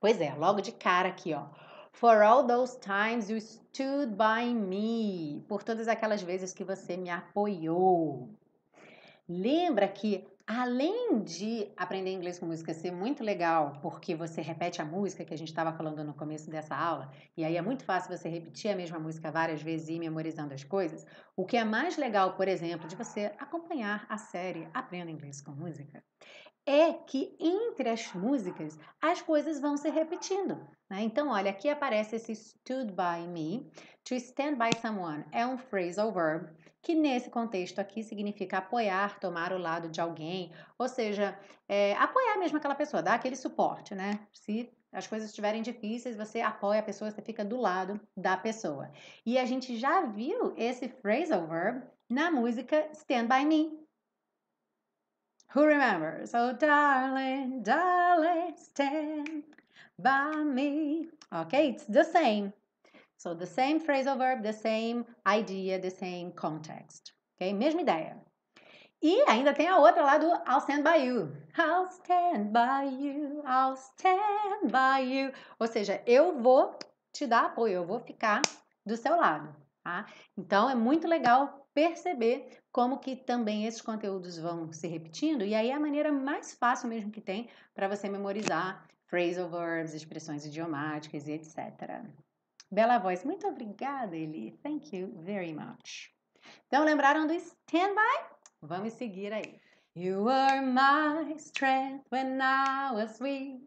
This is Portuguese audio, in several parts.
Pois é, logo de cara aqui, ó. For all those times you stood by me. Por todas aquelas vezes que você me apoiou. Lembra que além de aprender inglês com música ser muito legal, porque você repete a música que a gente estava falando no começo dessa aula, e aí é muito fácil você repetir a mesma música várias vezes e ir memorizando as coisas, o que é mais legal, por exemplo, de você acompanhar a série Aprenda Inglês com Música, é que entre as músicas as coisas vão se repetindo. Né? Então, olha, aqui aparece esse stood by me. To stand by someone é um phrasal verb que nesse contexto aqui significa apoiar, tomar o lado de alguém, ou seja, é, apoiar mesmo aquela pessoa, dar aquele suporte, né? Se as coisas estiverem difíceis, você apoia a pessoa, você fica do lado da pessoa. E a gente já viu esse phrasal verb na música Stand By Me, Who remembers? Oh, darling, darling, stand by me. Okay, it's the same. So, the same phrasal verb, the same idea, the same context. Ok? Mesma ideia. E ainda tem a outra lá do I'll stand by you. I'll stand by you, I'll stand by you. Ou seja, eu vou te dar apoio, eu vou ficar do seu lado. Tá? Então é muito legal perceber como que também esses conteúdos vão se repetindo e aí é a maneira mais fácil mesmo que tem para você memorizar phrasal verbs, expressões idiomáticas e etc. Bela voz, muito obrigada, Eli. Thank you very much. Então lembraram do standby? Vamos seguir aí. You were my strength when I was weak.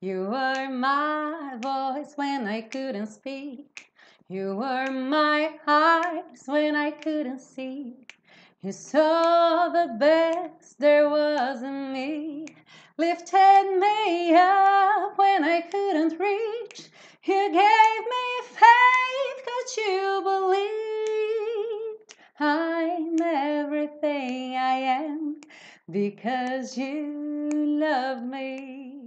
You were my voice when I couldn't speak. You were my eyes when I couldn't see. You saw the best there was in me. Lifted me up when I couldn't reach. You gave me faith, could you believe? I'm everything I am because you love me.